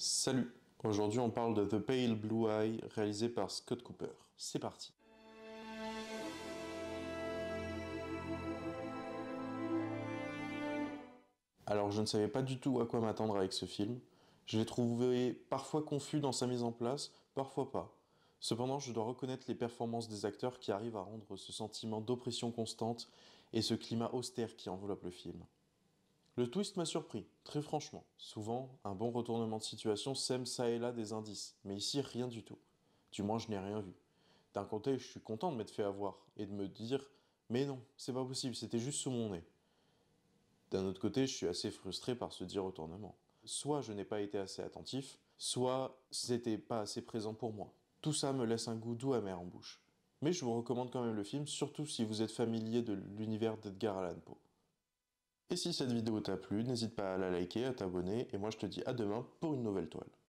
Salut Aujourd'hui on parle de The Pale Blue Eye réalisé par Scott Cooper. C'est parti Alors je ne savais pas du tout à quoi m'attendre avec ce film. Je l'ai trouvé parfois confus dans sa mise en place, parfois pas. Cependant, je dois reconnaître les performances des acteurs qui arrivent à rendre ce sentiment d'oppression constante et ce climat austère qui enveloppe le film. Le twist m'a surpris, très franchement. Souvent, un bon retournement de situation sème ça et là des indices, mais ici rien du tout. Du moins, je n'ai rien vu. D'un côté, je suis content de m'être fait avoir et de me dire Mais non, c'est pas possible, c'était juste sous mon nez. D'un autre côté, je suis assez frustré par ce dit retournement. Soit je n'ai pas été assez attentif, soit c'était pas assez présent pour moi. Tout ça me laisse un goût doux amer en bouche. Mais je vous recommande quand même le film, surtout si vous êtes familier de l'univers d'Edgar Allan Poe. Et si cette vidéo t'a plu, n'hésite pas à la liker, à t'abonner, et moi je te dis à demain pour une nouvelle toile.